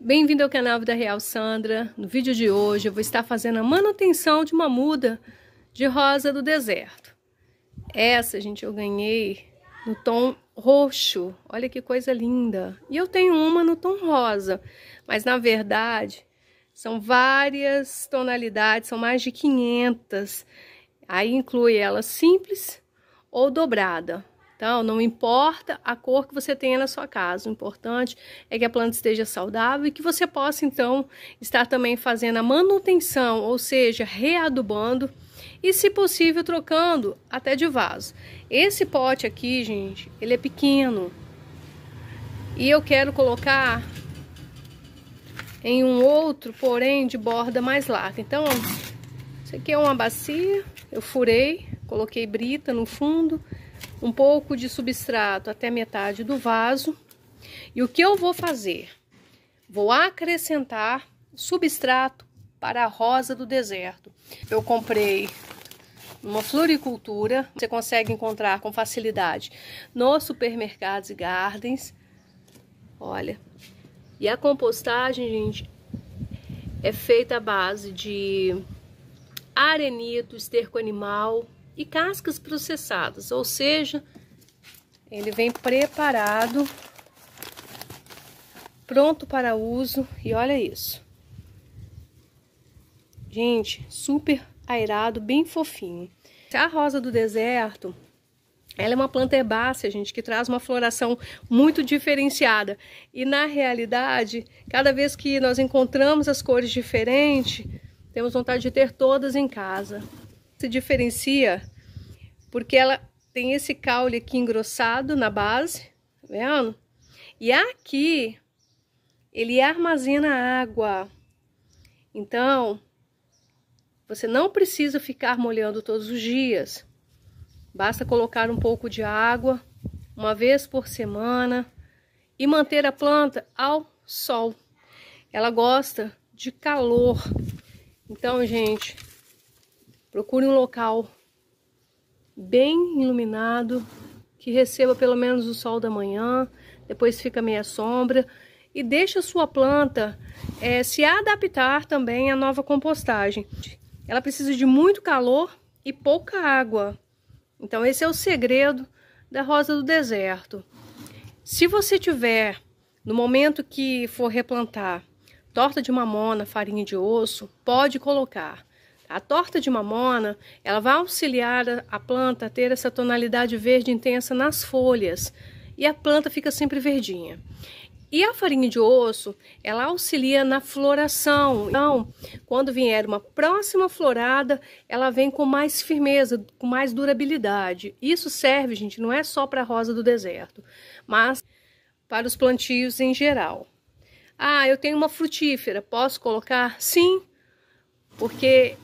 Bem-vindo ao canal da Real Sandra. No vídeo de hoje eu vou estar fazendo a manutenção de uma muda de rosa do deserto. Essa, gente, eu ganhei no tom roxo. Olha que coisa linda. E eu tenho uma no tom rosa, mas na verdade são várias tonalidades, são mais de 500. Aí inclui ela simples ou dobrada. Então, não importa a cor que você tenha na sua casa, o importante é que a planta esteja saudável e que você possa, então, estar também fazendo a manutenção, ou seja, readubando e, se possível, trocando até de vaso. Esse pote aqui, gente, ele é pequeno e eu quero colocar em um outro, porém, de borda mais larga. Então, isso aqui é uma bacia, eu furei, coloquei brita no fundo um pouco de substrato até metade do vaso. E o que eu vou fazer? Vou acrescentar substrato para a rosa do deserto. Eu comprei uma floricultura, você consegue encontrar com facilidade nos supermercados e gardens. Olha, e a compostagem, gente, é feita à base de arenito, esterco animal, e cascas processadas, ou seja, ele vem preparado, pronto para uso e olha isso. Gente, super airado, bem fofinho. A rosa do deserto, ela é uma planta herbácea, gente, que traz uma floração muito diferenciada. E na realidade, cada vez que nós encontramos as cores diferentes, temos vontade de ter todas em casa se diferencia porque ela tem esse caule aqui engrossado na base, tá vendo? E aqui ele armazena água. Então, você não precisa ficar molhando todos os dias. Basta colocar um pouco de água uma vez por semana e manter a planta ao sol. Ela gosta de calor. Então, gente, Procure um local bem iluminado, que receba pelo menos o sol da manhã, depois fica meia sombra e deixe a sua planta é, se adaptar também à nova compostagem. Ela precisa de muito calor e pouca água. Então esse é o segredo da rosa do deserto. Se você tiver, no momento que for replantar, torta de mamona, farinha de osso, pode colocar. A torta de mamona, ela vai auxiliar a planta a ter essa tonalidade verde intensa nas folhas e a planta fica sempre verdinha. E a farinha de osso, ela auxilia na floração. Então, quando vier uma próxima florada, ela vem com mais firmeza, com mais durabilidade. Isso serve, gente, não é só para a rosa do deserto, mas para os plantios em geral. Ah, eu tenho uma frutífera, posso colocar? Sim, porque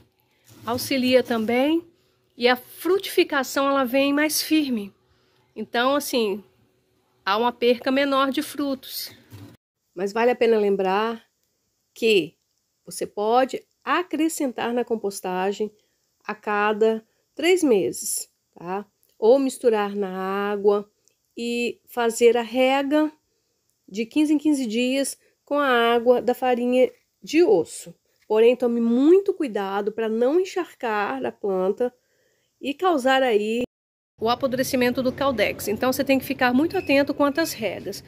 auxilia também e a frutificação ela vem mais firme. Então, assim, há uma perca menor de frutos. Mas vale a pena lembrar que você pode acrescentar na compostagem a cada três meses, tá? Ou misturar na água e fazer a rega de 15 em 15 dias com a água da farinha de osso. Porém, tome muito cuidado para não encharcar a planta e causar aí o apodrecimento do caldex. Então, você tem que ficar muito atento quanto às regras.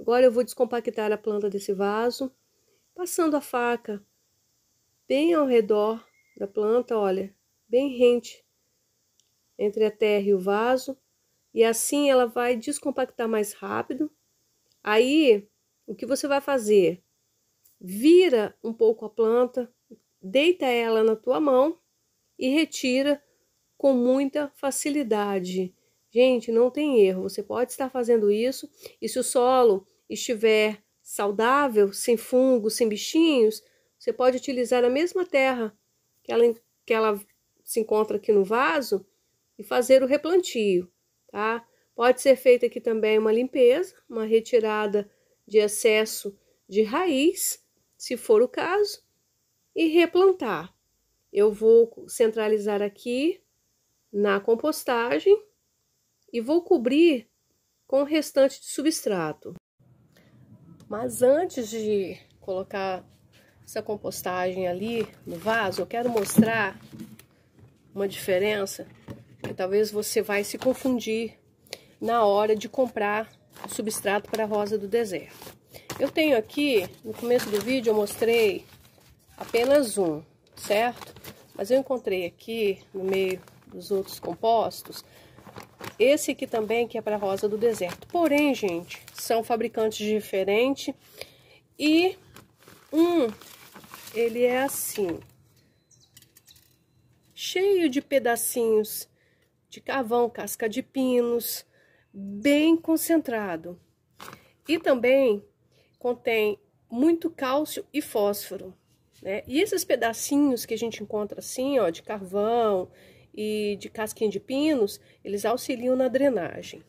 Agora eu vou descompactar a planta desse vaso, passando a faca bem ao redor da planta, olha, bem rente entre a terra e o vaso, e assim ela vai descompactar mais rápido. Aí, o que você vai fazer? Vira um pouco a planta, deita ela na tua mão e retira com muita facilidade. Gente, não tem erro. Você pode estar fazendo isso e se o solo estiver saudável, sem fungos, sem bichinhos, você pode utilizar a mesma terra que ela, que ela se encontra aqui no vaso e fazer o replantio, tá? Pode ser feita aqui também uma limpeza, uma retirada de excesso de raiz, se for o caso, e replantar. Eu vou centralizar aqui na compostagem e vou cobrir com o restante de substrato. Mas antes de colocar essa compostagem ali no vaso, eu quero mostrar uma diferença que talvez você vai se confundir na hora de comprar o substrato para a rosa do deserto. Eu tenho aqui, no começo do vídeo eu mostrei apenas um, certo? Mas eu encontrei aqui, no meio dos outros compostos, esse aqui também, que é para rosa do deserto. Porém, gente, são fabricantes diferentes. E um, ele é assim, cheio de pedacinhos de carvão, casca de pinos, bem concentrado. E também contém muito cálcio e fósforo. Né? E esses pedacinhos que a gente encontra assim, ó, de carvão, e de casquinha de pinos, eles auxiliam na drenagem.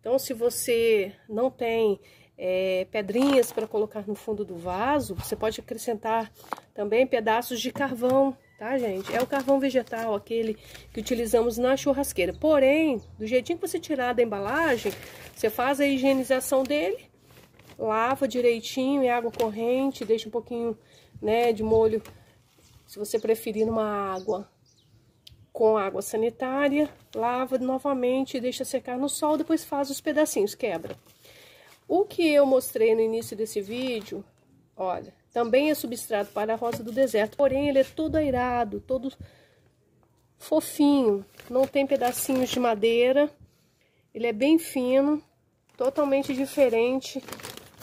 Então, se você não tem é, pedrinhas para colocar no fundo do vaso, você pode acrescentar também pedaços de carvão, tá, gente? É o carvão vegetal, aquele que utilizamos na churrasqueira. Porém, do jeitinho que você tirar da embalagem, você faz a higienização dele, lava direitinho em água corrente, deixa um pouquinho né, de molho, se você preferir, numa água com água sanitária, lava novamente, deixa secar no sol, depois faz os pedacinhos, quebra. O que eu mostrei no início desse vídeo, olha, também é substrato para a rosa do deserto, porém ele é todo airado, todo fofinho, não tem pedacinhos de madeira, ele é bem fino, totalmente diferente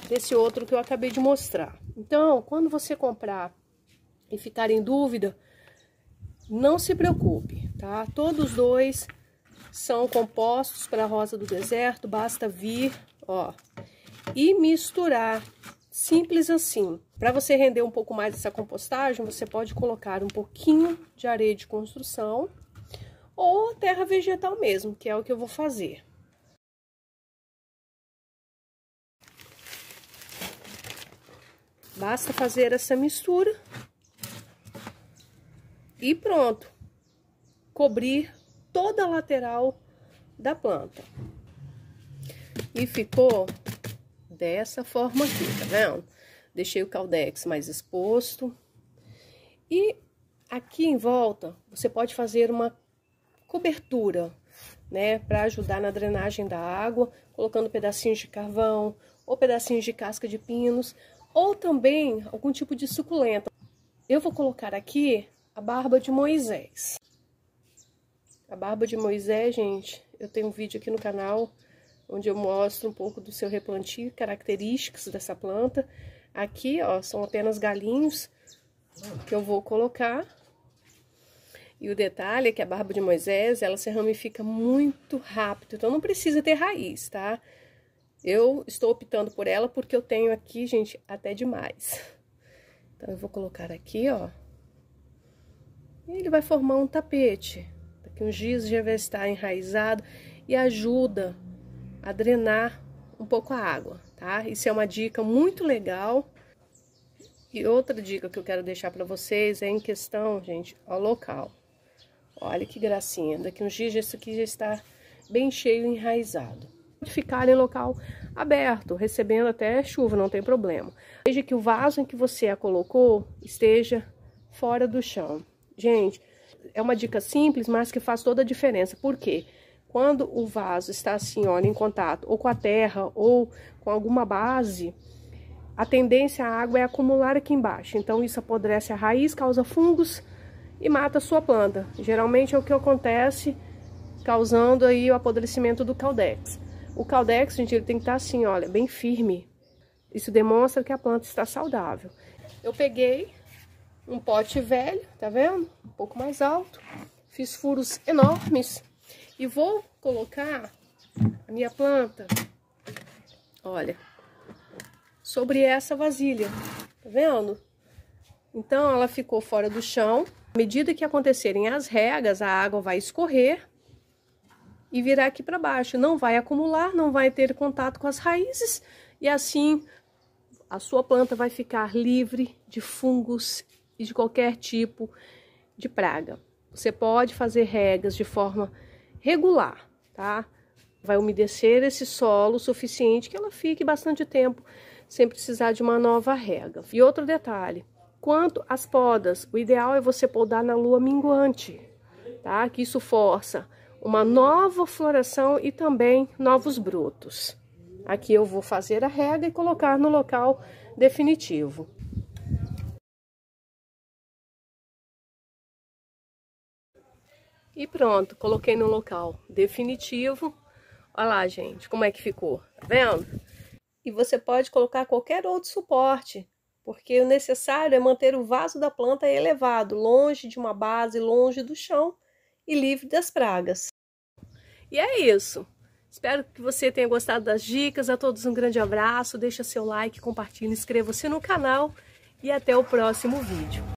desse outro que eu acabei de mostrar. Então, quando você comprar e ficar em dúvida, não se preocupe tá? Todos dois são compostos para rosa do deserto, basta vir, ó, e misturar. Simples assim. Para você render um pouco mais essa compostagem, você pode colocar um pouquinho de areia de construção ou terra vegetal mesmo, que é o que eu vou fazer. Basta fazer essa mistura e pronto cobrir toda a lateral da planta. E ficou dessa forma aqui, tá vendo? Deixei o caldex mais exposto. E aqui em volta, você pode fazer uma cobertura, né? Para ajudar na drenagem da água, colocando pedacinhos de carvão ou pedacinhos de casca de pinos. Ou também algum tipo de suculenta. Eu vou colocar aqui a barba de Moisés. A barba de Moisés, gente, eu tenho um vídeo aqui no canal onde eu mostro um pouco do seu replantio, características dessa planta. Aqui, ó, são apenas galinhos que eu vou colocar. E o detalhe é que a barba de Moisés, ela se ramifica muito rápido, então não precisa ter raiz, tá? Eu estou optando por ela porque eu tenho aqui, gente, até demais. Então, eu vou colocar aqui, ó. E ele vai formar um tapete que um giz já está enraizado e ajuda a drenar um pouco a água, tá? Isso é uma dica muito legal. E outra dica que eu quero deixar para vocês é em questão, gente, ao local. Olha que gracinha, daqui uns dias isso aqui já está bem cheio, enraizado. Ficar em local aberto, recebendo até chuva, não tem problema. Veja que o vaso em que você a colocou esteja fora do chão. Gente, é uma dica simples, mas que faz toda a diferença. Por quê? Quando o vaso está assim, olha, em contato ou com a terra ou com alguma base, a tendência à água é acumular aqui embaixo. Então, isso apodrece a raiz, causa fungos e mata a sua planta. Geralmente é o que acontece, causando aí o apodrecimento do caldex. O caldex, gente, ele tem que estar assim, olha, bem firme. Isso demonstra que a planta está saudável. Eu peguei um pote velho, tá vendo? Um pouco mais alto. Fiz furos enormes. E vou colocar a minha planta, olha, sobre essa vasilha, tá vendo? Então, ela ficou fora do chão. À medida que acontecerem as regas, a água vai escorrer e virar aqui para baixo. Não vai acumular, não vai ter contato com as raízes e assim a sua planta vai ficar livre de fungos e de qualquer tipo de praga. Você pode fazer regas de forma regular, tá? Vai umedecer esse solo o suficiente que ela fique bastante tempo sem precisar de uma nova rega. E outro detalhe, quanto às podas, o ideal é você podar na lua minguante, tá? Que isso força uma nova floração e também novos brotos. Aqui eu vou fazer a rega e colocar no local definitivo. E pronto, coloquei no local definitivo. Olha lá, gente, como é que ficou, tá vendo? E você pode colocar qualquer outro suporte, porque o necessário é manter o vaso da planta elevado, longe de uma base, longe do chão e livre das pragas. E é isso. Espero que você tenha gostado das dicas. A todos um grande abraço. Deixa seu like, compartilhe, inscreva-se no canal e até o próximo vídeo.